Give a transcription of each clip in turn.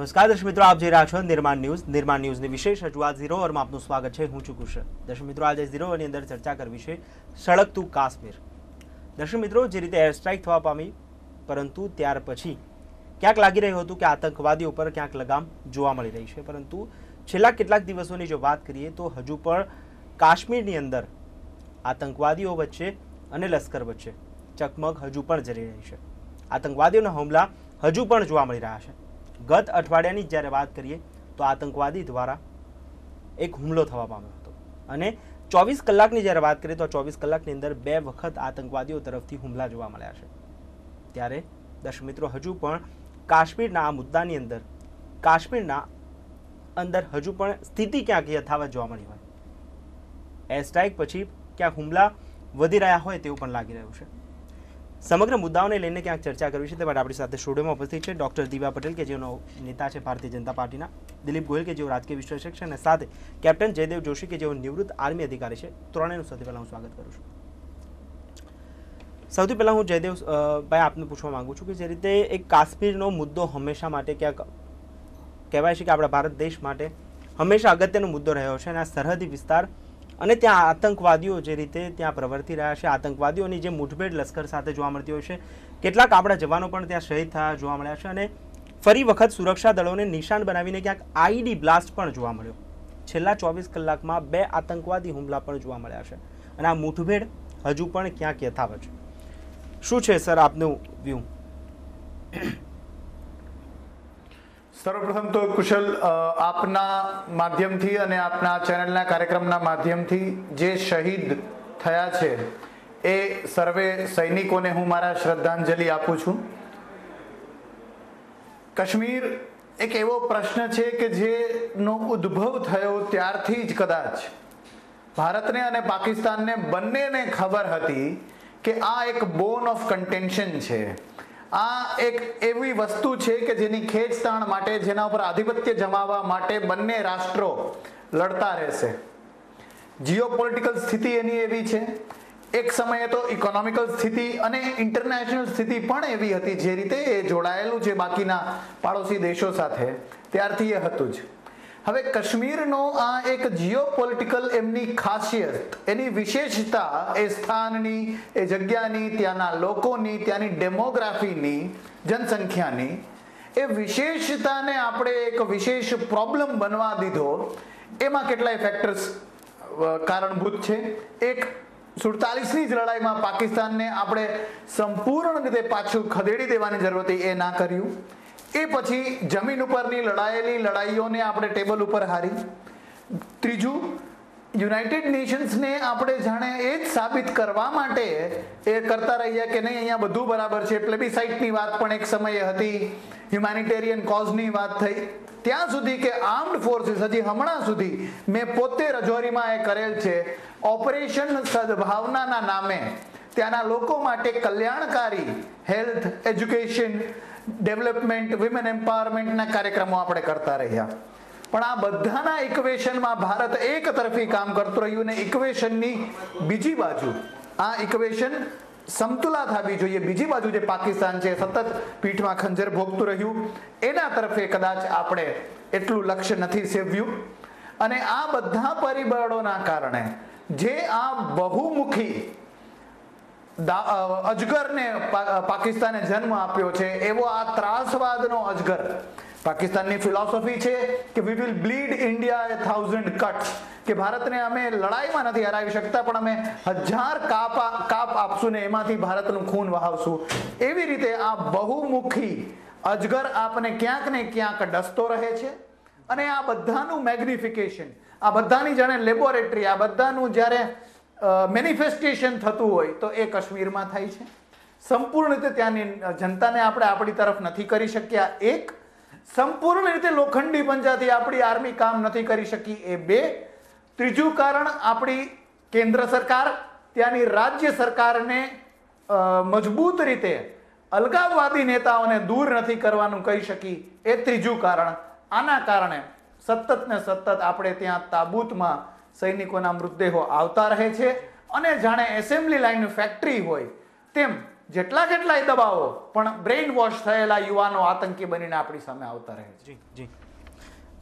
નમસ્કાર દર્શક મિત્રો આપ જોઈ રહ્યા છો નિર્માણ ન્યૂઝ નિર્માણ ન્યૂઝની વિશેષ રજૂઆત ઝીરો ઓવરમાં આપનું સ્વાગત છે હું છું કુશળ દર્શક મિત્રો આજે ઝીરો ઓવરની અંદર ચર્ચા કરવી છે સળગતું કાશ્મીર દર્શક મિત્રો જે રીતે એર થવા પામી પરંતુ ત્યાર પછી ક્યાંક લાગી રહ્યું હતું કે આતંકવાદી ઉપર ક્યાંક લગામ જોવા મળી રહી છે પરંતુ છેલ્લા કેટલાક દિવસોની જો વાત કરીએ તો હજુ પણ કાશ્મીરની અંદર આતંકવાદીઓ વચ્ચે અને લશ્કર વચ્ચે ચકમક હજુ પણ જરી રહી છે આતંકવાદીઓના હુમલા હજુ પણ જોવા મળી રહ્યા છે ગત અઠવાડિયાની જ્યારે વાત કરીએ તો આતંકવાદી દ્વારા એક હુમલો થવા પામ્યો હતો અને ચોવીસ કલાકની જ્યારે વાત કરીએ તો ચોવીસ કલાકની અંદર બે વખત આતંકવાદીઓ તરફથી હુમલા જોવા મળ્યા છે ત્યારે દર્શક મિત્રો હજુ પણ કાશ્મીરના આ મુદ્દાની અંદર કાશ્મીરના અંદર હજુ પણ સ્થિતિ ક્યાંક યથાવત જોવા મળી હોય એર સ્ટ્રાઇક પછી ક્યાંક હુમલા વધી રહ્યા હોય તેવું પણ લાગી રહ્યું છે સમગ્ર મુદ્દાઓને લઈને ક્યાંક ચર્ચા કરવી છે તે માટે આપણી સાથે સ્ટુડિયોમાં ઉપસ્થિત છે ડોક્ટર દીવા પટેલ કે જેઓનો નેતા છે ભારતીય જનતા પાર્ટીના દિલીપ ગોયલ કે જેઓ રાજકીય વિશ્લેષક છે અને સાથે કેપ્ટન જયદેવ જોશી કે જેઓ નિવૃત્ત આર્મી અધિકારી છે ત્રણેયનું સૌથી પહેલાં હું સ્વાગત કરું છું સૌથી પહેલાં હું જયદેવ ભાઈ આપને પૂછવા માગું છું કે જે રીતે એક કાશ્મીરનો મુદ્દો હંમેશા માટે ક્યાંક કહેવાય છે કે આપણા ભારત દેશ માટે હંમેશા અગત્યનો મુદ્દો રહ્યો છે અને આ સરહદી વિસ્તાર અને ત્યાં આતંકવાદીઓ જે રીતે ત્યાં પ્રવર્તી રહ્યા છે આતંકવાદીઓની જે મુઠભેડ લશ્કર સાથે જોવા મળતી હોય છે કેટલાક આપણા જવાનો પણ ત્યાં શહીદ થયા જોવા મળ્યા છે અને ફરી વખત સુરક્ષા દળોને નિશાન બનાવીને ક્યાંક આઈડી બ્લાસ્ટ પણ જોવા મળ્યો છેલ્લા ચોવીસ કલાકમાં બે આતંકવાદી હુમલા પણ જોવા મળ્યા છે અને આ મુઠભેડ હજુ પણ ક્યાંક યથાવત છે શું છે સર આપનું વ્યૂ સર્વપ્રથમ તો કુશલ આપના માધ્યમથી અને આપના ચેનલના કાર્યક્રમના માધ્યમથી જે શહીદ થયા છે એ સર્વે સૈનિકોને હું મારા શ્રદ્ધાંજલિ આપું છું કાશ્મીર એક એવો પ્રશ્ન છે કે જેનો ઉદ્ભવ થયો ત્યારથી જ કદાચ ભારતને અને પાકિસ્તાનને બંનેને ખબર હતી કે આ એક બોન ઓફ કન્ટેન્શન છે આ એક એવી વસ્તુ છે કે જેની ખેંચતાણ માટે જેના ઉપર આધિપત્ય જમાવવા માટે બંને રાષ્ટ્રો લડતા રહેશે જીઓપોલિટિકલ સ્થિતિ એની એવી છે એક સમયે તો ઇકોનોમિકલ સ્થિતિ અને ઇન્ટરનેશનલ સ્થિતિ પણ એવી હતી જે રીતે એ જોડાયેલું છે બાકીના પાડોશી દેશો સાથે ત્યારથી એ હતું જ હવે કાશ્મીરનો આ એક જીઓપોલિટિકલ એમની ખાસિયત એની વિશેષતા એ સ્થાનની એ જગ્યાની ત્યાંના લોકોની ત્યાંની ડેમોગ્રાફીની જનસંખ્યાની એ વિશેષતાને આપણે એક વિશેષ પ્રોબ્લેમ બનવા દીધો એમાં કેટલાય ફેક્ટર્સ કારણભૂત છે એક સુડતાલીસની જ લડાઈમાં પાકિસ્તાનને આપણે સંપૂર્ણ રીતે પાછું ખદેડી દેવાની જરૂર હતી એ ના કર્યું એ પછી જમીન ઉપરની લડાયેલી લડાઈઓને આપણે ટેબલ ઉપર હારી ત્રીજું યુનાઇટેડ નેશન્સને આપણે જાણે એ જ સાબિત કરવા માટે એ કરતા રહ્યા કે નહીં અહીંયા બધું બરાબર છે પ્લેબિસાઇટની વાત પણ એક સમયે હતી હ્યુમેનિટેરિયન કોઝની વાત થઈ ત્યાં સુધી કે આર્મ્ડ ફોર્સીસ હજી હમણાં સુધી મેં પોતે રજોરીમાં એ કરેલ છે ઓપરેશન સદભાવનાના નામે ત્યાંના લોકો માટે કલ્યાણકારી હેલ્થ એજ્યુકેશન ડેવલપમેન્ટ વિમેન એમ્પાવરમેન્ટના કાર્યક્રમો આપણે કરતા રહ્યા પણ આ બધાના ઇક્વેશનમાં ભારત એક તરફી કામ કરતું રહ્યું ને ઇક્વેશનની બીજી બાજુ આ ઇક્વેશન સમતુલા થવી જોઈએ બીજી બાજુ જે પાકિસ્તાન છે સતત પીઠમાં ખંજર ભોગતું રહ્યું એના તરફે કદાચ આપણે એટલું લક્ષ્ય નથી સેવ્યું અને આ બધા પરિબળોના કારણે જે આ બહુમુખી અજગરને પાકિસ્તાને જન્મ આપ્યો છે એવો આ ત્રાસવાદનો અજગર પાકિસ્તાનની ફિલોસોફી છે કે we will bleed India a thousand cuts કે ભારતને અમે લડાઈમાં નથી હરાવી શકતા પણ અમે હજાર કાપ કાપ આપશું ને એમાંથી ભારતનું ખૂન વહાવશું એવી રીતે આ બહુમુખી અજગર આપને ક્યાંક ને ક્યાંક ડસતો રહે છે અને આ બધાનું મેગ્નિફિકેશન આ બધાની જાણે લેબોરેટરી આ બધાનું જ્યારે મેનિફેસ્ટેશન થતું હોય તો એ કાશ્મીરમાં થાય છે સંપૂર્ણ રીતે ત્યાંની જનતાને આપણે આપણી તરફ નથી કરી શક્યા એક સંપૂર્ણ રીતે લોખંડી પંજાથી આપણી આર્મી કામ નથી કરી શકી એ બે ત્રીજું કારણ આપણી કેન્દ્ર સરકાર ત્યાંની રાજ્ય સરકારને મજબૂત રીતે અલગાવવાદી નેતાઓને દૂર નથી કરવાનું કહી શકી એ ત્રીજું કારણ આના કારણે સતત ને સતત આપણે ત્યાં તાબૂતમાં સૈનિકોના મૃતદેહો આવતા રહે છે અને જાણે એસેમ્બલી લાઈન ફેક્ટરી હોય તેમ જેટલા કેટલાય દબાવો પણ બ્રેઇન વોશ થયેલા યુવાનો આતંકી બનીને આપણી સામે આવતા રહે છે જી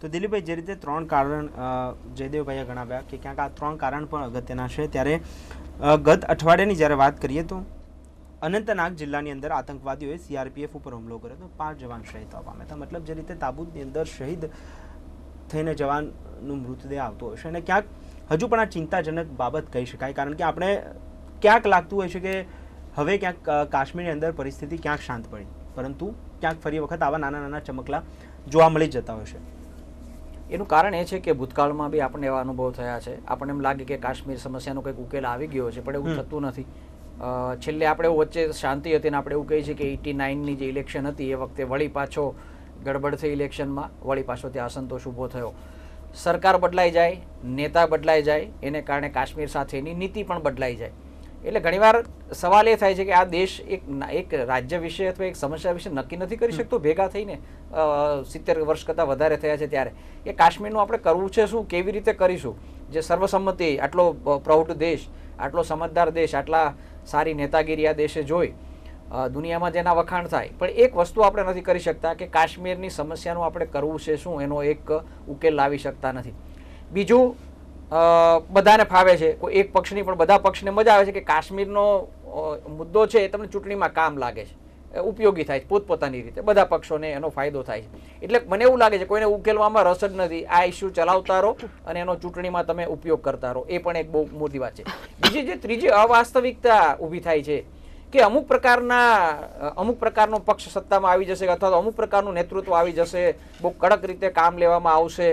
તો દિલીપભાઈ જે રીતે ત્રણ કારણ જયદેવભાઈએ ગણાવ્યા કે ક્યાંક આ ત્રણ કારણ પણ અગત્યના છે ત્યારે ગત અઠવાડિયાની જ્યારે વાત કરીએ તો અનંતનાગ જિલ્લાની અંદર આતંકવાદીઓએ સીઆરપીએફ ઉપર હુમલો કર્યો હતો પાંચ જવાન શહીદ થવા પામ્યા હતા મતલબ જે રીતે તાબૂતની અંદર શહીદ થઈને જવાનનું મૃતદેહ આવતો હોય છે અને ક્યાંક હજુ પણ આ ચિંતાજનક બાબત કહી શકાય કારણ કે આપણે ક્યાંક લાગતું હોય છે કે હવે ક્યાંક કાશ્મીરની અંદર પરિસ્થિતિ ક્યાંક શાંત પડી પરંતુ ક્યાંક ફરી વખત આવા નાના નાના ચમકલા જોવા મળી જતા હોય છે એનું કારણ એ છે કે ભૂતકાળમાં બી આપણને એવા અનુભવ થયા છે આપણને એમ લાગે કે કાશ્મીર સમસ્યાનો કંઈક ઉકેલ આવી ગયો છે પણ એવું થતું નથી છેલ્લે આપણે વચ્ચે શાંતિ હતી અને આપણે એવું કહીએ છીએ કે એટી નાઇનની જે ઇલેક્શન હતી એ વખતે વળી પાછો ગડબડ થઈ ઇલેક્શનમાં વળી પાછો ત્યાં અસંતોષ ઊભો થયો સરકાર બદલાઈ જાય નેતા બદલાઈ જાય એને કારણે કાશ્મીર સાથેની નીતિ પણ બદલાઈ જાય એટલે ઘણીવાર સવાલ એ થાય છે કે આ દેશ એક એક રાજ્ય વિશે અથવા એક સમસ્યા વિશે નક્કી નથી કરી શકતો ભેગા થઈને સિત્તેર વર્ષ કરતાં વધારે થયા છે ત્યારે એ કાશ્મીરનું આપણે કરવું છે શું કેવી રીતે કરીશું જે સર્વસંમતિ આટલો પ્રૌઢ દેશ આટલો સમજદાર દેશ આટલા સારી નેતાગીરી આ દેશે જોઈ દુનિયામાં જેના વખાણ થાય પણ એક વસ્તુ આપણે નથી કરી શકતા કે કાશ્મીરની સમસ્યાનું આપણે કરવું છે શું એનો એક ઉકેલ લાવી શકતા નથી બીજું બધાને ફાવે છે કોઈ એક પક્ષની પણ બધા પક્ષને મજા આવે છે કે કાશ્મીરનો મુદ્દો છે એ તમને ચૂંટણીમાં કામ લાગે છે ઉપયોગી થાય છે પોતપોતાની રીતે બધા પક્ષોને એનો ફાયદો થાય છે એટલે મને એવું લાગે છે કોઈને ઉકેલવામાં રસ જ નથી આ ઇસ્યુ ચલાવતા રહો અને એનો ચૂંટણીમાં તમે ઉપયોગ કરતા રહો એ પણ એક બહુ મોટી વાત છે બીજી જે ત્રીજી અવાસ્તવિકતા ઊભી થાય છે કે અમુક પ્રકારના અમુક પ્રકારનો પક્ષ સત્તામાં આવી જશે અથવા તો અમુક પ્રકારનું નેતૃત્વ આવી જશે બહુ કડક રીતે કામ લેવામાં આવશે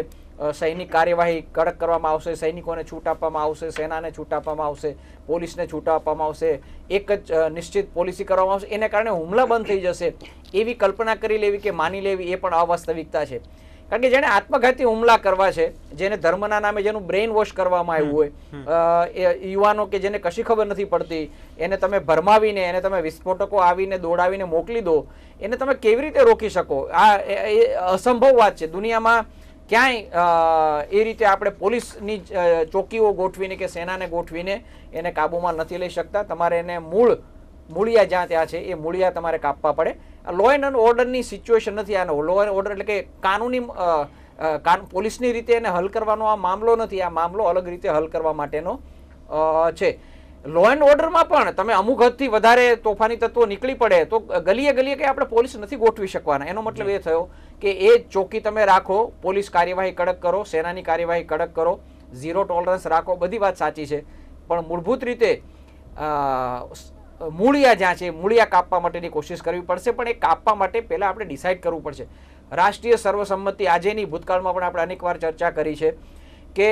સૈનિક કાર્યવાહી કડક કરવામાં આવશે સૈનિકોને છૂટ આપવામાં આવશે સેનાને છૂટ આપવામાં આવશે પોલીસને છૂટ આપવામાં આવશે એક જ નિશ્ચિત પોલિસી કરવામાં આવશે એને કારણે હુમલા બંધ થઈ જશે એવી કલ્પના કરી લેવી કે માની લેવી એ પણ અવાસ્તવિકતા છે કારણ કે જેને આત્મઘાતી હુમલા કરવા છે જેને ધર્મના નામે જેનું બ્રેઇન વોશ કરવામાં આવ્યું હોય યુવાનો કે જેને કશી ખબર નથી પડતી એને તમે ભરમાવીને એને તમે વિસ્ફોટકો આવીને દોડાવીને મોકલી દો એને તમે કેવી રીતે રોકી શકો આ એ અસંભવ વાત છે દુનિયામાં ક્યાંય એ રીતે આપણે પોલીસની ચોકીઓ ગોઠવીને કે સેનાને ગોઠવીને એને કાબૂમાં નથી લઈ શકતા તમારે એને મૂળ મૂળિયા જ્યાં ત્યાં છે એ મૂળિયા તમારે કાપવા પડે લો એન્ડ એન્ડ ઓર્ડરની સિચ્યુએશન નથી આનો લો એન્ડ ઓર્ડર એટલે કે કાનૂની પોલીસની રીતે એને હલ કરવાનો આ મામલો નથી આ મામલો અલગ રીતે હલ કરવા માટેનો છે લો એન્ડ ઓર્ડરમાં પણ તમે અમુક હદથી વધારે તોફાની તત્વો નીકળી પડે તો ગલીએ ગલીએ કે આપણે પોલીસ નથી ગોઠવી શકવાના એનો મતલબ એ થયો કે એ ચોકી તમે રાખો પોલીસ કાર્યવાહી કડક કરો સેનાની કાર્યવાહી કડક કરો ઝીરો ટોલરન્સ રાખો બધી વાત સાચી છે પણ મૂળભૂત રીતે મૂળિયા જ્યાં છે મૂળિયા કાપવા માટેની કોશિશ કરવી પડશે પણ એ કાપવા માટે પહેલાં આપણે ડિસાઇડ કરવું પડશે રાષ્ટ્રીય સર્વસંમતિ આજે નહીં ભૂતકાળમાં પણ આપણે અનેકવાર ચર્ચા કરી છે કે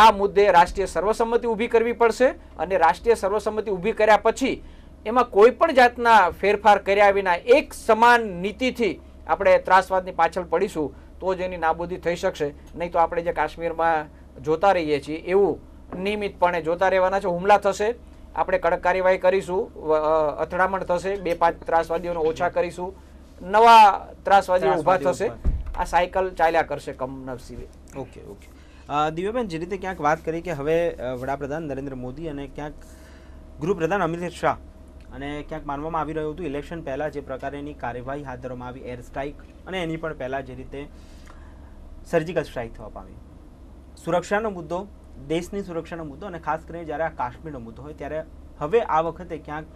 આ મુદ્દે રાષ્ટ્રીય સર્વસંમતિ ઊભી કરવી પડશે અને રાષ્ટ્રીય સર્વસંમતિ ઊભી કર્યા પછી એમાં કોઈ પણ જાતના ફેરફાર કર્યા વિના એક સમાન નીતિથી આપણે ત્રાસવાદની પાછળ પડીશું તો જ એની નાબૂદી થઈ શકશે નહીં તો આપણે જે કાશ્મીરમાં જોતા રહીએ છીએ એવું નિયમિતપણે જોતા રહેવાના છે હુમલા થશે આપણે કડક કાર્યવાહી કરીશું અથડામણ થશે બે પાંચ ત્રાસવાદીઓને ઓછા કરીશું નવા ત્રાસવાદીઓ ઊભા થશે આ સાયકલ ચાલ્યા કરશે કમનસીબે ઓકે ઓકે દિવ્યબેન જે રીતે ક્યાંક વાત કરી કે હવે વડાપ્રધાન નરેન્દ્ર મોદી અને ક્યાંક ગૃહપ્રધાન અમિત શાહ અને ક્યાંક માનવામાં આવી રહ્યું હતું ઇલેક્શન પહેલાં જે પ્રકારેની કાર્યવાહી હાથ ધરવામાં આવી એર સ્ટ્રાઇક અને એની પણ પહેલાં જે રીતે સર્જિકલ સ્ટ્રાઇક થવા પામી સુરક્ષાનો મુદ્દો દેશની સુરક્ષાનો મુદ્દો અને ખાસ કરીને જ્યારે આ કાશ્મીરનો મુદ્દો હોય ત્યારે હવે આ વખતે ક્યાંક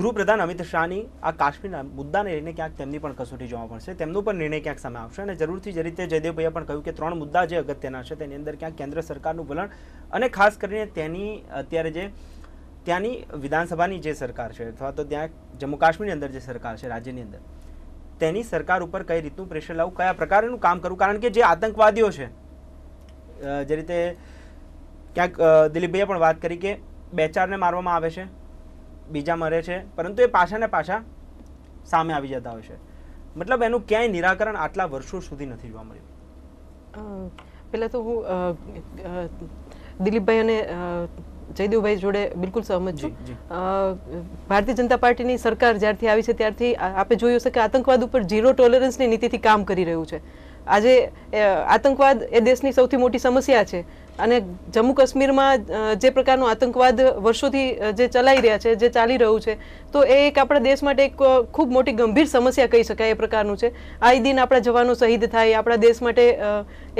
ગૃહપ્રધાન અમિત શાહની આ કાશ્મીરના મુદ્દાને લઈને ક્યાંક તેમની પણ કસોટી જોવા મળશે તેમનો પણ નિર્ણય ક્યાંક સામે આવશે અને જરૂરથી જે રીતે જયદેવભાઈએ પણ કહ્યું કે ત્રણ મુદ્દા જે અગત્યના છે તેની અંદર ક્યાંક કેન્દ્ર સરકારનું વલણ અને ખાસ કરીને તેની અત્યારે જે ત્યાંની વિધાનસભાની જે સરકાર છે અથવા તો ત્યાં જમ્મુ કાશ્મીરની અંદર જે સરકાર છે રાજ્યની અંદર તેની સરકાર ઉપર કઈ રીતનું પ્રેશર લાવવું કયા પ્રકારનું કામ કરવું કારણ કે જે આતંકવાદીઓ છે જે રીતે ક્યાંક દિલીપભાઈએ પણ વાત કરી કે બે ચારને મારવામાં આવે છે બીજા મરે છે પરંતુ એ પાછા ને પાછા સામે આવી જતા હોય છે મતલબ એનું ક્યાંય નિરાકરણ આટલા વર્ષો સુધી નથી જોવા મળ્યું પહેલાં તો હું દિલીપભાઈ અને જયદેવભાઈ જોડે બિલકુલ સહમત છું ભારતીય જનતા પાર્ટીની સરકાર જ્યારથી આવી છે ત્યારથી આપણે જોયું છે કે આતંકવાદ ઉપર ઝીરો ટોલરન્સની નીતિથી કામ કરી રહ્યું છે આજે આતંકવાદ એ દેશની સૌથી મોટી સમસ્યા છે અને જમ્મુ કાશ્મીરમાં જે પ્રકારનો આતંકવાદ વર્ષોથી જે ચલાઈ રહ્યા છે જે ચાલી રહ્યું છે તો એ એક આપણા દેશ માટે એક ખૂબ મોટી ગંભીર સમસ્યા કહી શકાય એ પ્રકારનું છે આ દિન આપણા જવાનો શહીદ થાય આપણા દેશ માટે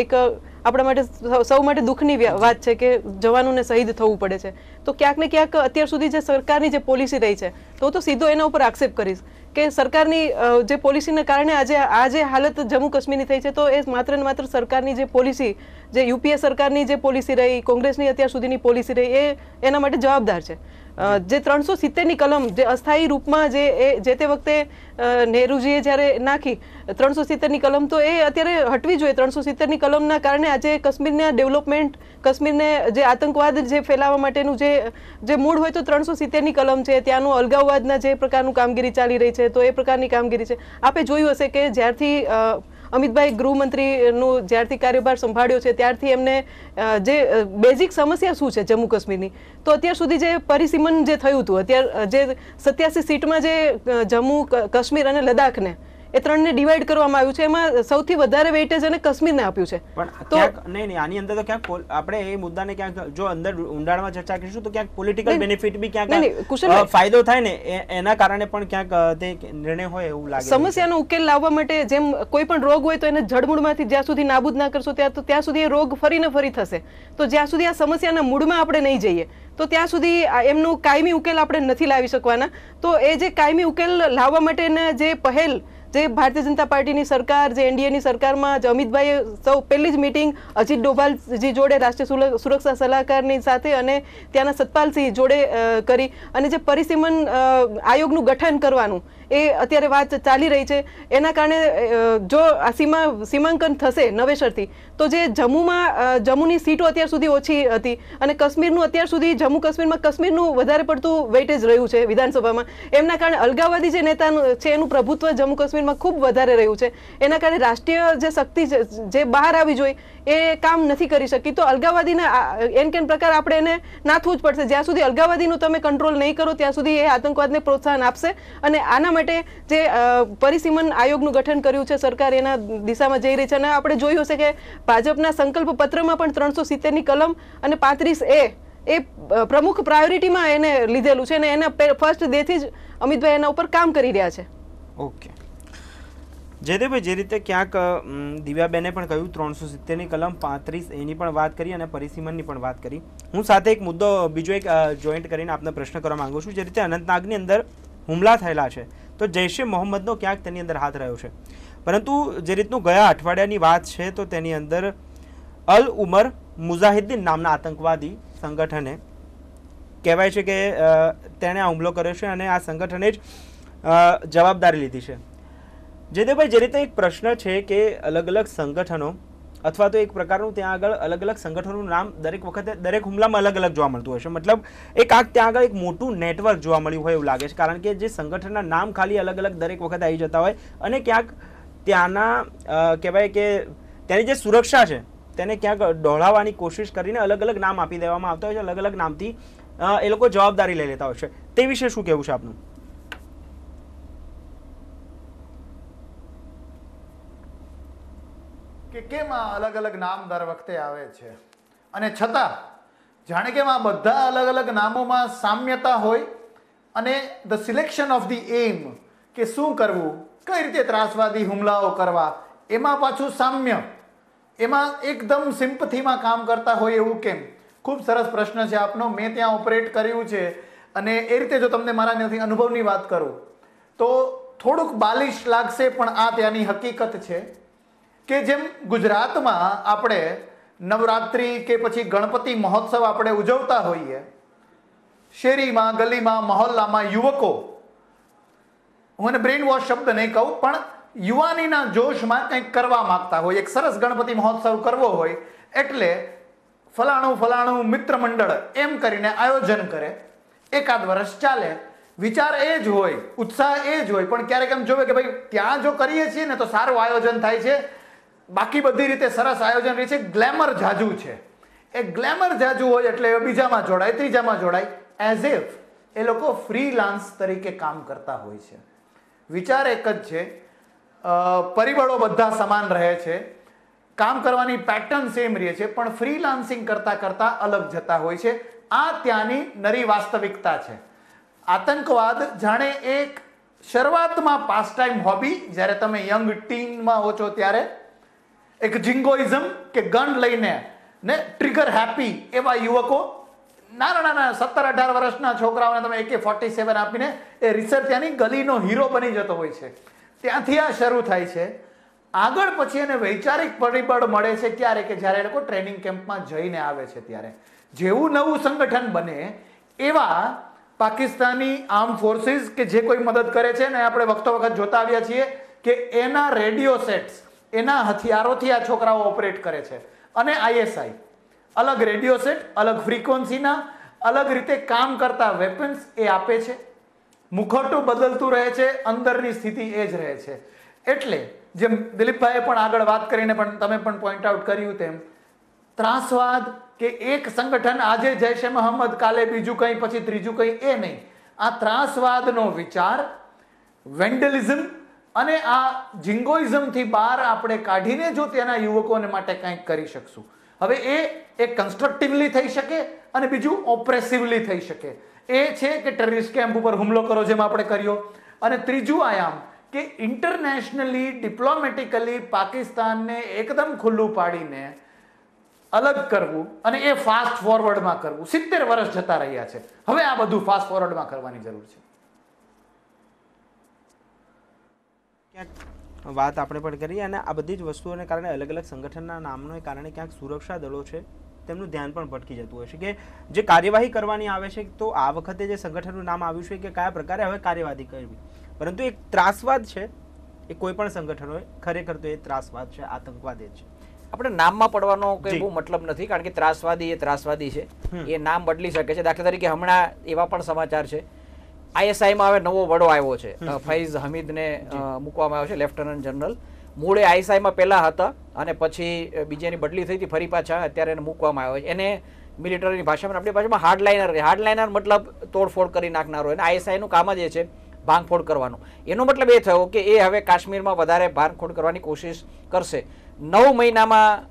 એક આપણા માટે સૌ માટે દુઃખની વાત છે કે જવાનોને શહીદ થવું પડે છે તો ક્યાંક ને ક્યાંક અત્યાર સુધી જે સરકારની જે પોલિસી રહી છે તો હું તો સીધો એના ઉપર આક્ષેપ કરીશ કે સરકારની જે પોલિસીના કારણે આજે આ જે હાલત જમ્મુ કાશ્મીરની થઈ છે તો એ માત્ર ને માત્ર સરકારની જે પોલિસી જે યુપીએ સરકારની જે પોલિસી રહી કોંગ્રેસની અત્યાર સુધીની પોલિસી રહી એ એના માટે જવાબદાર છે જે ત્રણસો સિત્તેરની કલમ જે અસ્થાયી રૂપમાં જે એ જે તે વખતે નેહરુજીએ જ્યારે નાખી ત્રણસો સિત્તેરની કલમ તો એ અત્યારે હટવી જોઈએ ત્રણસો સિત્તેરની કલમના કારણે આજે કાશ્મીરના ડેવલપમેન્ટ કશ્મીરને જે આતંકવાદ જે ફેલાવવા માટેનું જે જે મૂળ હોય તો ત્રણસો સિત્તેરની કલમ છે ત્યાંનું અલગાવવાદના જે પ્રકારનું કામગીરી ચાલી રહી છે તો એ પ્રકારની કામગીરી છે આપે જોયું હશે કે જ્યારથી અમિતભાઈ ગૃહમંત્રીનું જ્યારથી કાર્યભાર સંભાળ્યો છે ત્યારથી એમને જે બેઝિક સમસ્યા શું છે જમ્મુ કાશ્મીરની તો અત્યાર સુધી જે પરિસીમન જે થયું હતું અત્યાર જે સત્યાસી સીટમાં જે જમ્મુ કાશ્મીર અને લદ્દાખને એ ત્રણને ડિવાઈડ કરવામાં આવ્યું છે એમાં સૌથી વધારે વેઇટેજ અને કાશ્મીરને આપ્યું છે પણ તો નહીં નહીં આની અંદર તો ક્યાંક આપણે એ મુદ્દાને ક્યાંક જો અંદર ઊંડાણમાં ચર્ચા કરીશું તો ક્યાંક પોલિટિકલ બેનિફિટ બી ક્યાંક ફાયદો થાય ને એના કારણે પણ ક્યાંક તે નિર્ણય હોય એવું લાગે સમસ્યાનો ઉકેલ લાવવા માટે જેમ કોઈ પણ રોગ હોય તો એને જડમૂળમાંથી જ્યાં સુધી નાબૂદ ના કરશો ત્યાં તો ત્યાં સુધી એ રોગ ફરીને ફરી થશે તો જ્યાં સુધી આ સમસ્યાના મૂળમાં આપણે નહીં જઈએ તો ત્યાં સુધી એમનું કાયમી ઉકેલ આપણે નથી લાવી શકવાના તો એ જે કાયમી ઉકેલ લાવવા માટેના જે પહેલ જે ભારતીય જનતા પાર્ટીની સરકાર જે એનડીએની સરકારમાં જ અમિતભાઈએ સૌ પહેલી જ મિટિંગ અજીત ડોભાલજી જોડે રાષ્ટ્રીય સુરક્ષા સલાહકારની સાથે અને ત્યાંના સતપાલસિંહ જોડે કરી અને જે પરિસીમન આયોગનું ગઠન કરવાનું એ અત્યારે વાત ચાલી રહી છે એના કારણે જો આ સીમા સીમાંકન થશે નવેસરથી તો જે જમ્મુમાં જમ્મુની સીટો અત્યાર સુધી ઓછી હતી અને કાશ્મીરનું અત્યાર સુધી જમ્મુ કાશ્મીરમાં કાશ્મીરનું વધારે પડતું વેઇટેજ રહ્યું છે વિધાનસભામાં એમના કારણે અલગાવાદી જે નેતા છે એનું પ્રભુત્વ જમ્મુ કાશ્મીરમાં ખૂબ વધારે રહ્યું છે એના કારણે રાષ્ટ્રીય જે શક્તિ જે બહાર આવી જોઈએ એ કામ નથી કરી શકી તો અલગાવાદીના એન કેન પ્રકાર આપણે એને નાથવું જ પડશે જ્યાં સુધી અલગાવાદીનું તમે કંટ્રોલ નહીં કરો ત્યાં સુધી એ આતંકવાદને પ્રોત્સાહન આપશે અને આના માટે જે પરિસીમન આયોગનું ગઠન કર્યું છે સરકાર એના દિશામાં જઈ રહી છે અને આપણે જોયું હશે કે ભાજપના સંકલ્પ પત્રમાં પણ ત્રણસો સિત્તેરની કલમ અને પાંત્રીસ એ એ પ્રમુખ પ્રાયોરિટીમાં એને લીધેલું છે અને એના ફર્સ્ટ ડેથી જ અમિતભાઈ એના ઉપર કામ કરી રહ્યા છે ઓકે જયદેવભાઈ જે રીતે ક્યાંક દિવ્યાબેને પણ કહ્યું ત્રણસો સિત્તેરની કલમ પાંત્રીસ એની પણ વાત કરી અને પરિસીમનની પણ વાત કરી હું સાથે એક મુદ્દો બીજો એક જોઈન્ટ કરીને આપને પ્રશ્ન કરવા માગું છું જે રીતે અનંતનાગની અંદર હુમલા થયેલા છે તો જૈશે મોહમ્મદનો ક્યાંક તેની અંદર હાથ રહ્યો છે પરંતુ જે રીતનું ગયા અઠવાડિયાની વાત છે તો તેની અંદર અલ ઉમર મુઝાહિદ્દીન નામના આતંકવાદી સંગઠને કહેવાય છે કે તેણે આ હુમલો કર્યો છે અને આ સંગઠને જ જવાબદારી લીધી છે જયદેવભાઈ જે રીતે એક પ્રશ્ન છે કે અલગ અલગ સંગઠનો અથવા તો એક પ્રકારનું ત્યાં આગળ અલગ અલગ સંગઠનોનું નામ દરેક વખતે દરેક હુમલામાં અલગ અલગ જોવા મળતું હોય છે મતલબ એક આગ ત્યાં આગળ એક મોટું નેટવર્ક જોવા મળ્યું હોય એવું લાગે છે કારણ કે જે સંગઠનના નામ ખાલી અલગ અલગ દરેક વખતે આવી જતા હોય અને ક્યાંક ત્યાંના કહેવાય કે ત્યાંની જે સુરક્ષા છે તેને ક્યાંક ડોળાવાની કોશિશ કરીને અલગ અલગ નામ આપી દેવામાં આવતા હોય છે અલગ અલગ નામથી એ લોકો જવાબદારી લઈ લેતા હોય છે તે વિશે શું કહેવું છે આપનું કે કેમ આ અલગ અલગ નામ દર વખતે આવે છે અને છતાં જાણે કેમ આ બધા અલગ અલગ નામોમાં સામ્યતા હોય અને ધ સિલેક્શન ઓફ ધી એમ કે શું કરવું કઈ રીતે ત્રાસવાદી હુમલાઓ કરવા એમાં પાછું સામ્ય એમાં એકદમ સિમ્પથીમાં કામ કરતા હોય એવું કેમ ખૂબ સરસ પ્રશ્ન છે આપનો મેં ત્યાં ઓપરેટ કર્યું છે અને એ રીતે જો તમને મારા અનુભવની વાત કરું તો થોડુંક બાલિશ લાગશે પણ આ ત્યાંની હકીકત છે કે જેમ ગુજરાતમાં આપણે નવરાત્રિ કે પછી ગણપતિ મહોત્સવ આપણે ઉજવતા હોઈએ શેરીમાં ગલીમાં મહોલ્લામાં યુવકો હું એને બ્રેઇન વોશ શબ્દ નહીં કહું પણ યુવાનીના જોશમાં કંઈક કરવા માગતા હોય એક સરસ ગણપતિ મહોત્સવ કરવો હોય એટલે ફલાણું ફલાણું મિત્ર મંડળ એમ કરીને આયોજન કરે એકાદ વર્ષ ચાલે વિચાર એ જ હોય ઉત્સાહ એ જ હોય પણ ક્યારેક એમ જોવે કે ભાઈ ત્યાં જો કરીએ છીએ ને તો સારું આયોજન થાય છે બાકી બધી રીતે સરસ આયોજન રહી છે ગ્લેમર જાજુ છે એ ગ્લેમર જાજુ હોય એટલે બીજામાં જોડાય ત્રીજામાં જોડાય એઝ ઇફ એ લોકો ફ્રીલાન્સ તરીકે કામ કરતા હોય છે વિચાર એક જ છે પરિબળો બધા સમાન રહે છે કામ કરવાની પેટર્ન સેમ રહે છે પણ ફ્રીલાન્સિંગ કરતાં કરતાં અલગ જતા હોય છે આ ત્યાંની નરી વાસ્તવિકતા છે આતંકવાદ જાણે એક શરૂઆતમાં પાસ ટાઈમ હોબી જ્યારે તમે યંગ ટીનમાં હો છો ત્યારે એક જિંગોઇઝમ કે ગન લઈને ને ટ્રિગર હેપી એવા યુવકો નાના નાના સત્તર અઢાર વર્ષના છોકરાઓને તમે એકે ફોર્ટી સેવન આપીને એ રિસર્ચ ત્યાંની ગલીનો હીરો બની જતો હોય છે ત્યાંથી આ શરૂ થાય છે આગળ પછી એને વૈચારિક પરિબળ મળે છે ક્યારે કે જ્યારે એ લોકો ટ્રેનિંગ કેમ્પમાં જઈને આવે છે ત્યારે જેવું નવું સંગઠન બને એવા પાકિસ્તાની આર્મ ફોર્સિસ કે જે કોઈ મદદ કરે છે ને આપણે વખતો વખત જોતા આવ્યા છીએ કે એના રેડિયો સેટ્સ એના હથિયારોથી આ છોકરાઓ ઓપરેટ કરે છે અને આઈએસઆઈ અલગ રેડિયો સેટ અલગ ફ્રીક્વન્સીના અલગ રીતે કામ કરતા વેપન્સ એ આપે છે મુખટું બદલતું રહે છે અંદરની સ્થિતિ એ જ રહે છે એટલે જેમ દિલીપભાઈએ પણ આગળ વાત કરીને પણ તમે પણ પોઈન્ટ આઉટ કર્યું તેમ ત્રાસવાદ કે એક સંગઠન આજે જૈશ એ મહંમદ કાલે બીજું કંઈ પછી ત્રીજું કંઈ એ નહીં આ ત્રાસવાદનો વિચાર વેન્ડલિઝમ અને આ જિંગોઇઝમથી બહાર આપણે કાઢીને જો તેના યુવકોને માટે કંઈક કરી શકશું હવે એ એક કન્સ્ટ્રક્ટિવલી થઈ શકે અને બીજું ઓપ્રેસિવલી થઈ શકે એ છે કે ટેરરિસ્ટ કેમ્પ ઉપર હુમલો કરો જેમ આપણે કર્યો અને ત્રીજું આયામ કે ઇન્ટરનેશનલી ડિપ્લોમેટિકલી પાકિસ્તાનને એકદમ ખુલ્લું પાડીને અલગ કરવું અને એ ફાસ્ટ ફોરવર્ડમાં કરવું સિત્તેર વર્ષ જતા રહ્યા છે હવે આ બધું ફાસ્ટ ફોરવર્ડમાં કરવાની જરૂર છે વાત આપણે પણ કરી અને આ બધી જ વસ્તુઓને કારણે અલગ અલગ સંગઠનના નામને કારણે ક્યાંક સુરક્ષા દળો છે તેમનું ધ્યાન પણ ભટકી જતું હોય છે કે જે કાર્યવાહી કરવાની આવે છે તો આ વખતે જે સંગઠનનું નામ આવ્યું છે કે કયા પ્રકારે હવે કાર્યવાહી કરવી પરંતુ એક ત્રાસવાદ છે એ કોઈ પણ સંગઠન હોય ખરેખર તો એ ત્રાસવાદ છે આતંકવાદ એ છે આપણે નામમાં પડવાનો કંઈ બહુ મતલબ નથી કારણ કે ત્રાસવાદી એ ત્રાસવાદી છે એ નામ બદલી શકે છે દાખલા તરીકે હમણાં એવા પણ સમાચાર છે આઈએસઆઈમાં હવે નવો વડો આવ્યો છે ફૈઝ હમીદને મૂકવામાં આવ્યો છે લેફ્ટનન્ટ જનરલ મૂળે આઈએસઆઈમાં પહેલાં હતા અને પછી બીજાની બદલી થઈ હતી ફરી પાછા અત્યારે એને મૂકવામાં આવ્યો છે એને મિલિટરીની ભાષામાં આપણી ભાષામાં હાર્ડલાઇનર હાર્ડલાઇનર મતલબ તોડફોડ કરી નાખનારો અને આઈએસઆઈનું કામ જ એ છે ભાંગફોડ કરવાનું એનો મતલબ એ થયો કે એ હવે કાશ્મીરમાં વધારે ભાંગફોડ કરવાની કોશિશ કરશે નવ મહિનામાં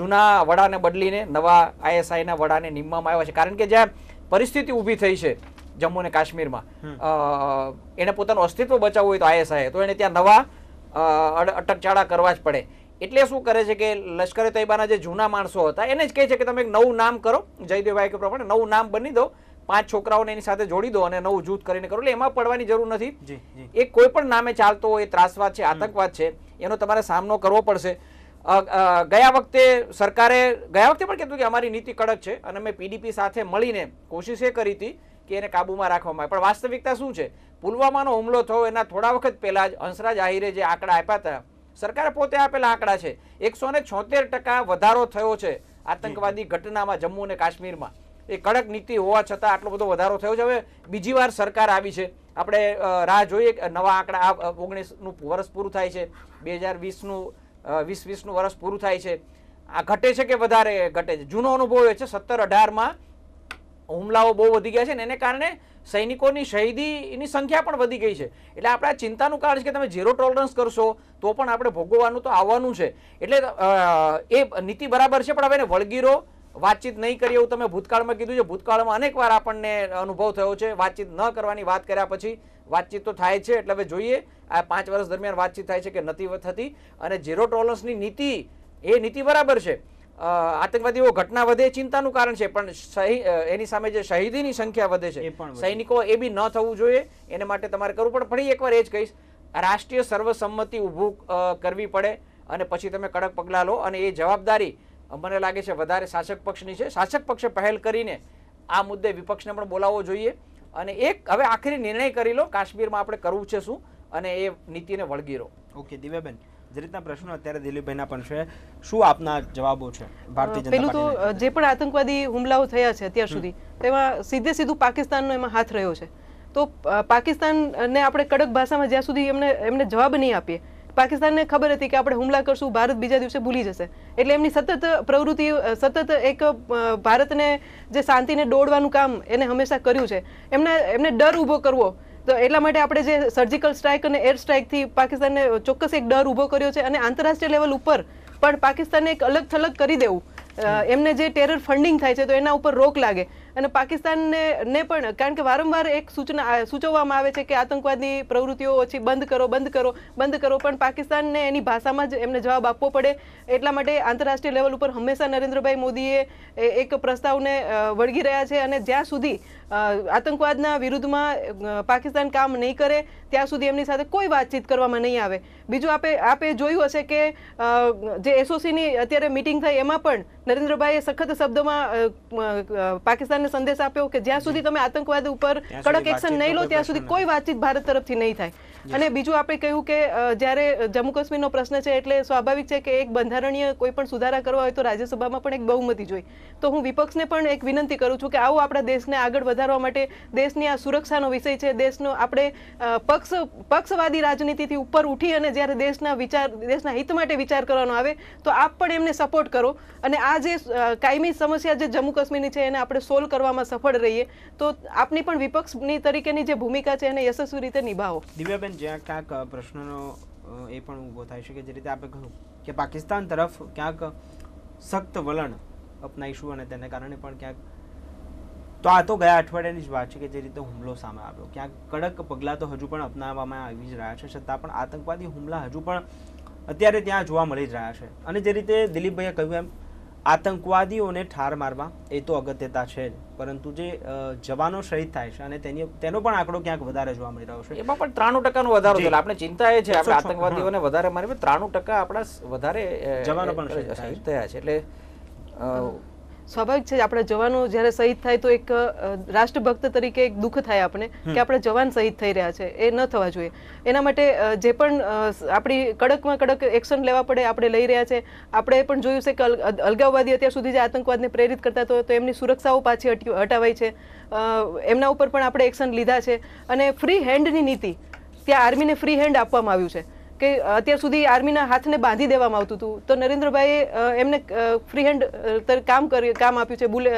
જૂના વડાને બદલીને નવા આઈએસઆઈના વડાને નિમવામાં આવ્યા છે કારણ કે જ્યાં પરિસ્થિતિ ઊભી થઈ છે જમ્મુ અને કાશ્મીરમાં એને પોતાનું અસ્તિત્વ બચાવવું હોય તો આઈએસઆઈ તો એને ત્યાં નવા અટકચાળા કરવા જ પડે એટલે શું કરે છે કે લશ્કરે તૈબાના જે જૂના માણસો હતા એને જ કહે છે કે તમે એક નવું નામ કરો જયદેવભાઈ કે પ્રમાણે નવું નામ બની દો પાંચ છોકરાઓને એની સાથે જોડી દો અને નવું જૂથ કરીને કરો એટલે એમાં પડવાની જરૂર નથી એ કોઈ પણ નામે ચાલતો હોય ત્રાસવાદ છે આતંકવાદ છે એનો તમારે સામનો કરવો પડશે ગયા વખતે સરકારે ગયા વખતે પણ કીધું કે અમારી નીતિ કડક છે અને મેં પીડીપી સાથે મળીને કોશિશ એ કરી હતી કે એને કાબૂમાં રાખવામાં આવે પણ વાસ્તવિકતા શું છે પુલવામાનો હુમલો થયો એના થોડા વખત પહેલાં જ હંસરાજ આહિરે જે આંકડા આપ્યા હતા સરકારે પોતે આપેલા આંકડા છે એકસો ને છોતેર ટકા વધારો થયો છે આતંકવાદી ઘટનામાં જમ્મુ અને કાશ્મીરમાં એ કડક નીતિ હોવા છતાં આટલો બધો વધારો થયો છે હવે બીજી વાર સરકાર આવી છે આપણે રાહ જોઈએ નવા આંકડા આ ઓગણીસનું વર્ષ પૂરું થાય છે બે હજાર વીસનું વીસ વીસનું વર્ષ પૂરું થાય છે આ ઘટે છે કે વધારે ઘટે છે જૂનો અનુભવ એ છે સત્તર અઢારમાં હુમલાઓ બહુ વધી ગયા છે ને એને કારણે સૈનિકોની શહીદીની સંખ્યા પણ વધી ગઈ છે એટલે આપણે આ ચિંતાનું કારણ છે કે તમે ઝીરો ટોલરન્સ કરશો તો પણ આપણે ભોગવવાનું તો આવવાનું છે એટલે એ નીતિ બરાબર છે પણ હવે એને વળગીરો વાતચીત નહીં કરીએ એવું તમે ભૂતકાળમાં કીધું છે ભૂતકાળમાં અનેક વાર આપણને અનુભવ થયો છે વાતચીત ન કરવાની વાત કર્યા પછી વાતચીત તો થાય છે એટલે હવે જોઈએ આ પાંચ વર્ષ દરમિયાન વાતચીત થાય છે કે નથી થતી અને ઝીરો ટોલરન્સની નીતિ એ નીતિ બરાબર છે આતંકવાદીઓ ઘટના વધે ચિંતાનું કારણ છે પણ એની સામે જે શહીદીની સંખ્યા વધે છે સૈનિકો એ બી ન થવું જોઈએ એને માટે તમારે કરવું પણ ફરી એકવાર એ જ કહીશ રાષ્ટ્રીય સર્વસંમતિ ઊભું કરવી પડે અને પછી તમે કડક પગલાં લો અને એ જવાબદારી મને લાગે છે વધારે શાસક પક્ષની છે શાસક પક્ષે પહેલ કરીને આ મુદ્દે વિપક્ષને પણ બોલાવવો જોઈએ અને એક હવે આખરી નિર્ણય કરી લો કાશ્મીરમાં આપણે કરવું છે શું અને એ નીતિને વળગી રહો ઓકે દિવ્યાબેન જે રીતના પ્રશ્નો અત્યારે દિલીપભાઈના પણ છે શું આપના જવાબો છે ભારતીય પેલું તો જે પણ આતંકવાદી હુમલાઓ થયા છે અત્યાર સુધી તેમાં સીધે સીધું પાકિસ્તાનનો એમાં હાથ રહ્યો છે તો પાકિસ્તાનને આપણે કડક ભાષામાં જ્યાં સુધી એમને એમને જવાબ નહીં આપીએ પાકિસ્તાનને ખબર હતી કે આપણે હુમલા કરશું ભારત બીજા દિવસે ભૂલી જશે એટલે એમની સતત પ્રવૃત્તિ સતત એક ભારતને જે શાંતિને દોડવાનું કામ એને હંમેશા કર્યું છે એમને એમને ડર ઊભો કરવો તો એટલા માટે આપણે જે સર્જિકલ સ્ટ્રાઇક અને એર સ્ટ્રાઇકથી પાકિસ્તાનને ચોક્કસ એક ડર ઊભો કર્યો છે અને આંતરરાષ્ટ્રીય લેવલ ઉપર પણ પાકિસ્તાને એક અલગ થલગ કરી દેવું એમને જે ટેરર ફંડિંગ થાય છે તો એના ઉપર રોક લાગે અને પાકિસ્તાનને ને પણ કારણ કે વારંવાર એક સૂચના સૂચવવામાં આવે છે કે આતંકવાદની પ્રવૃત્તિઓ ઓછી બંધ કરો બંધ કરો બંધ કરો પણ પાકિસ્તાનને એની ભાષામાં જ એમને જવાબ આપવો પડે એટલા માટે આંતરરાષ્ટ્રીય લેવલ ઉપર હંમેશા નરેન્દ્રભાઈ મોદીએ એક પ્રસ્તાવને વળગી રહ્યા છે અને જ્યાં સુધી આતંકવાદના વિરુદ્ધમાં પાકિસ્તાન કામ નહીં કરે ત્યાં સુધી એમની સાથે કોઈ વાતચીત કરવામાં નહીં આવે બીજું આપે આપે જોયું હશે કે જે એસઓસીની અત્યારે મિટિંગ થઈ એમાં પણ નરેન્દ્રભાઈએ સખત શબ્દોમાં પાકિસ્તાનને સંદેશ આપ્યો કે જ્યાં સુધી તમે આતંકવાદ ઉપર કડક એક્શન નહીં લો ત્યાં સુધી કોઈ વાતચીત ભારત તરફથી નહીં થાય અને બીજું આપણે કહ્યું કે જ્યારે જમ્મુ કાશ્મીરનો પ્રશ્ન છે એટલે સ્વાભાવિક છે કે એક બંધારણીય કોઈ પણ સુધારા કરવા હોય તો રાજ્યસભામાં પણ એક બહુમતી જોઈએ તો હું વિપક્ષને પણ એક વિનંતી કરું છું કે આવો આપણા દેશને આગળ વધારવા માટે દેશની આ સુરક્ષાનો વિષય છે દેશનો આપણે પક્ષ પક્ષવાદી રાજનીતિથી ઉપર ઉઠી અને જ્યારે દેશના વિચાર દેશના હિત માટે વિચાર કરવાનો આવે તો આપ પણ એમને સપોર્ટ કરો અને આ જે કાયમી સમસ્યા જે જમ્મુ કાશ્મીરની છે એને આપણે સોલ્વ કરવામાં સફળ રહીએ તો આપની પણ વિપક્ષની તરીકેની જે ભૂમિકા છે એને યશસ્વી રીતે નિભાવો દિવ્યાબેન જ્યાં ક્યાંક પ્રશ્નનો એ પણ ઊભો થાય છે કે જે રીતે આપણે કહ્યું કે પાકિસ્તાન તરફ ક્યાંક સખ્ત વલણ અપનાવીશું અને તેને કારણે પણ ક્યાંક તો આ તો ગયા અઠવાડિયાની જ વાત છે કે જે રીતે હુમલો સામે આવ્યો ક્યાંક કડક પગલાં તો હજુ પણ અપનાવવામાં આવી જ રહ્યા છે છતાં પણ આતંકવાદી હુમલા હજુ પણ અત્યારે ત્યાં જોવા મળી જ રહ્યા છે અને જે રીતે દિલીપભાઈએ કહ્યું એમ આતંકવાદીઓને ઠાર મારવા એ તો અગત્યતા છે જ પરંતુ જે જવાનો શહીદ થાય છે અને તેની તેનો પણ આંકડો ક્યાંક વધારે જોવા મળી રહ્યો છે એમાં પણ ત્રાણું ટકાનો વધારો થયેલો આપણે ચિંતા એ છે આપણે આતંકવાદીઓને વધારે મારી ત્રાણું ટકા આપણા વધારે જવાનો પણ શહીદ થયા છે એટલે સ્વાભાવિક છે આપણે જવાનો જ્યારે શહીદ થાય તો એક રાષ્ટ્રભક્ત તરીકે એક દુઃખ થાય આપણે કે આપણે જવાન શહીદ થઈ રહ્યા છે એ ન થવા જોઈએ એના માટે જે પણ આપણી કડકમાં કડક એક્શન લેવા પડે આપણે લઈ રહ્યા છે આપણે પણ જોયું છે કે અલગાવવાદી અત્યાર સુધી જે આતંકવાદને પ્રેરિત કરતા તો એમની સુરક્ષાઓ પાછી હટાવાઈ છે એમના ઉપર પણ આપણે એક્શન લીધા છે અને ફ્રી હેન્ડની નીતિ ત્યાં આર્મીને ફ્રી હેન્ડ આપવામાં આવ્યું છે કે અત્યાર સુધી આર્મીના હાથને બાંધી દેવામાં આવતું હતું તો નરેન્દ્રભાઈએ એમને ફ્રી હેન્ડ કામ કરી કામ આપ્યું છે બુલે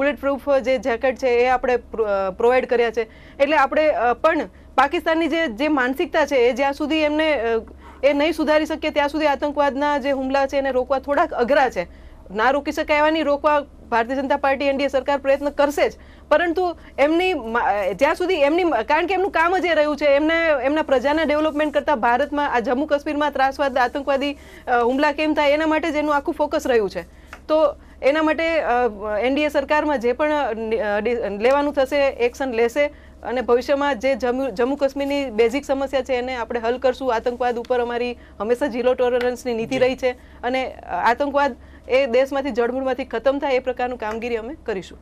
બુલેટ પ્રૂફ જે જેકેટ છે એ આપણે પ્રોવાઈડ કર્યા છે એટલે આપણે પણ પાકિસ્તાનની જે જે માનસિકતા છે એ જ્યાં સુધી એમને એ નહીં સુધારી શકીએ ત્યાં સુધી આતંકવાદના જે હુમલા છે એને રોકવા થોડાક અઘરા છે ના રોકી શકાય એવાની રોકવા ભારતીય જનતા પાર્ટી એનડીએ સરકાર પ્રયત્ન કરશે જ પરંતુ એમની જ્યાં સુધી એમની કારણ કે એમનું કામ જ એ રહ્યું છે એમને એમના પ્રજાના ડેવલપમેન્ટ કરતાં ભારતમાં આ જમ્મુ કાશ્મીરમાં ત્રાસવાદ આતંકવાદી હુમલા કેમ થાય એના માટે જ એનું આખું ફોકસ રહ્યું છે તો એના માટે એનડીએ સરકારમાં જે પણ લેવાનું થશે એક્શન લેશે અને ભવિષ્યમાં જે જમ્મુ કાશ્મીરની બેઝિક સમસ્યા છે એને આપણે હલ કરશું આતંકવાદ ઉપર અમારી હંમેશા ઝીરો ટોલરન્સની નીતિ રહી છે અને આતંકવાદ એ દેશમાંથી જળમૂળમાંથી ખતમ થાય એ પ્રકારનું કામગીરી અમે કરીશું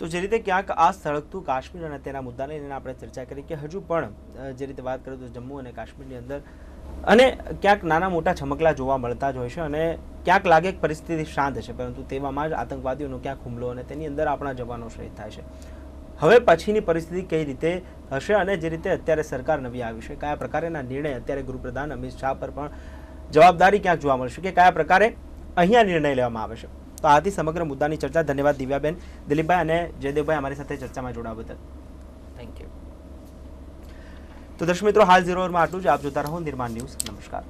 તો જે રીતે ક્યાંક આ સળગતું કાશ્મીર અને તેના મુદ્દાને લઈને આપણે ચર્ચા કરી કે હજુ પણ જે રીતે વાત કરું તો જમ્મુ અને કાશ્મીરની અંદર અને ક્યાંક નાના મોટા છમકલા જોવા મળતા જ હોય છે અને ક્યાંક લાગે કે પરિસ્થિતિ શાંત છે પરંતુ તેવામાં જ આતંકવાદીઓનો ક્યાંક હુમલો અને તેની અંદર આપણા જવાનો શહીદ થાય છે હવે પછીની પરિસ્થિતિ કઈ રીતે હશે અને જે રીતે અત્યારે સરકાર નવી આવી છે કયા પ્રકારેના નિર્ણય અત્યારે ગૃહપ્રધાન અમિત શાહ પર પણ જવાબદારી ક્યાંક જોવા મળશે કે કયા પ્રકારે અહીંયા નિર્ણય લેવામાં આવશે તો આથી સમગ્ર મુદ્દાની ચર્ચા ધન્યવાદ દિવ્યાબેન દિલીપભાઈ અને જયદેવભાઈ અમારી સાથે ચર્ચામાં જોડાવા બદલ થેન્ક યુ તો દર્શક મિત્રો હાલ ઝીરોમાં આટલું જ આપ જોતા રહો નિર્માણ ન્યૂઝ નમસ્કાર